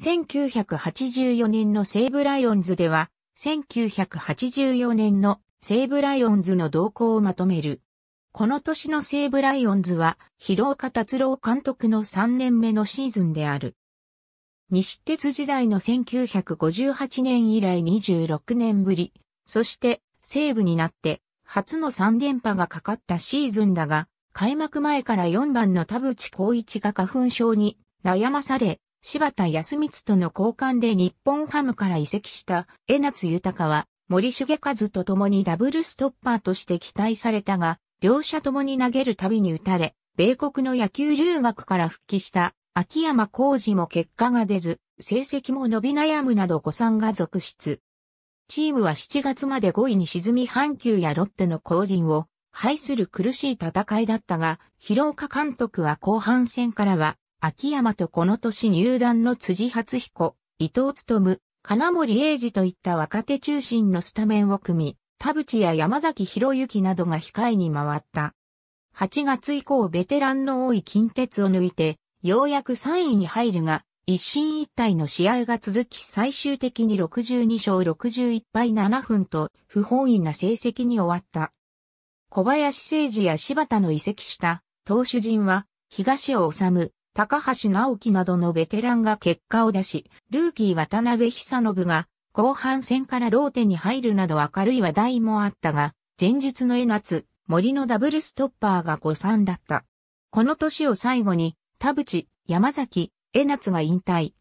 1984年の西武ライオンズでは、1984年の西武ライオンズの動向をまとめる。この年の西武ライオンズは、広岡達郎監督の3年目のシーズンである。西鉄時代の1958年以来26年ぶり、そして西武になって初の3連覇がかかったシーズンだが、開幕前から4番の田淵光一が花粉症に悩まされ、柴田康光との交換で日本ハムから移籍した江夏豊は森重和と共にダブルストッパーとして期待されたが、両者共に投げるたびに打たれ、米国の野球留学から復帰した秋山浩二も結果が出ず、成績も伸び悩むなど誤算が続出。チームは7月まで5位に沈み阪急やロッテの後陣を排する苦しい戦いだったが、広岡監督は後半戦からは秋山とこの年入団の辻初彦、伊藤勤、金森英二といった若手中心のスタメンを組み、田淵や山崎博之などが控えに回った。8月以降ベテランの多い近鉄を抜いて、ようやく3位に入るが、一進一退の試合が続き最終的に62勝61敗7分と不本意な成績に終わった。小林誠二や柴田の移籍した投手陣は東を治、む、高橋直樹などのベテランが結果を出し、ルーキー渡辺久信が後半戦からローテに入るなど明るい話題もあったが、前日の江夏、森のダブルストッパーが誤算だった。この年を最後に、田淵、山崎、江夏が引退。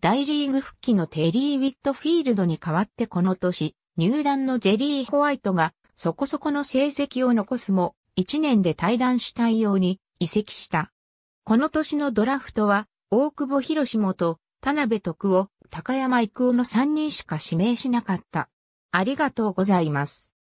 大リーグ復帰のテリー・ウィットフィールドに代わってこの年、入団のジェリー・ホワイトがそこそこの成績を残すも、1年で退団したいように移籍した。この年のドラフトは、大久保博志元、田辺徳夫、高山育夫の3人しか指名しなかった。ありがとうございます。